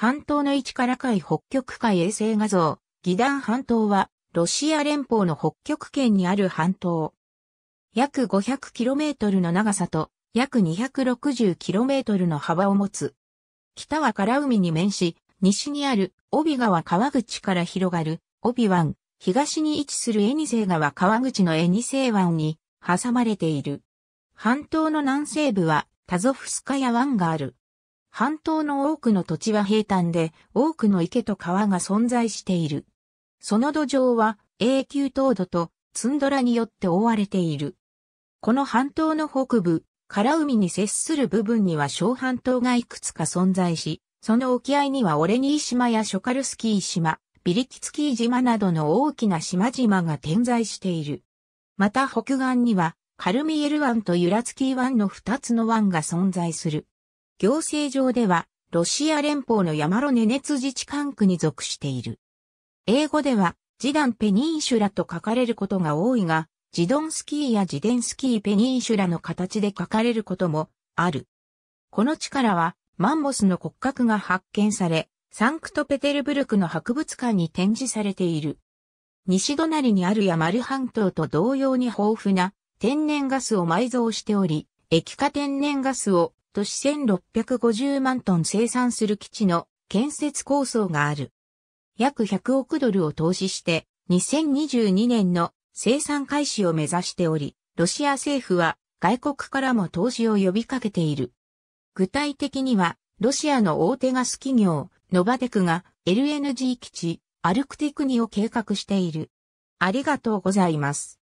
半島の位置から海北極海衛星画像。義団半島は、ロシア連邦の北極圏にある半島。約 500km の長さと、約 260km の幅を持つ。北は唐海に面し、西にある帯川川口から広がる帯湾、東に位置するエニセイ川川口のエニセイ湾に挟まれている。半島の南西部はタゾフスカヤ湾がある。半島の多くの土地は平坦で、多くの池と川が存在している。その土壌は永久凍土とツンドラによって覆われている。この半島の北部、から海に接する部分には小半島がいくつか存在し、その沖合にはオレニー島やショカルスキー島、ビリキツキー島などの大きな島々が点在している。また北岸には、カルミエル湾とユラツキー湾の二つの湾が存在する。行政上では、ロシア連邦のヤマロネネツ自治管区に属している。英語では、ジダンペニンシュラと書かれることが多いが、ジドンスキーやジデンスキーペニンシュラの形で書かれることもある。この地からは、マンモスの骨格が発見され、サンクトペテルブルクの博物館に展示されている。西隣にあるヤマル半島と同様に豊富な天然ガスを埋蔵しており、液化天然ガスを都市1650万トン生産する基地の建設構想がある。約100億ドルを投資して2022年の生産開始を目指しており、ロシア政府は外国からも投資を呼びかけている。具体的には、ロシアの大手ガス企業、ノバテクが LNG 基地、アルクティクニを計画している。ありがとうございます。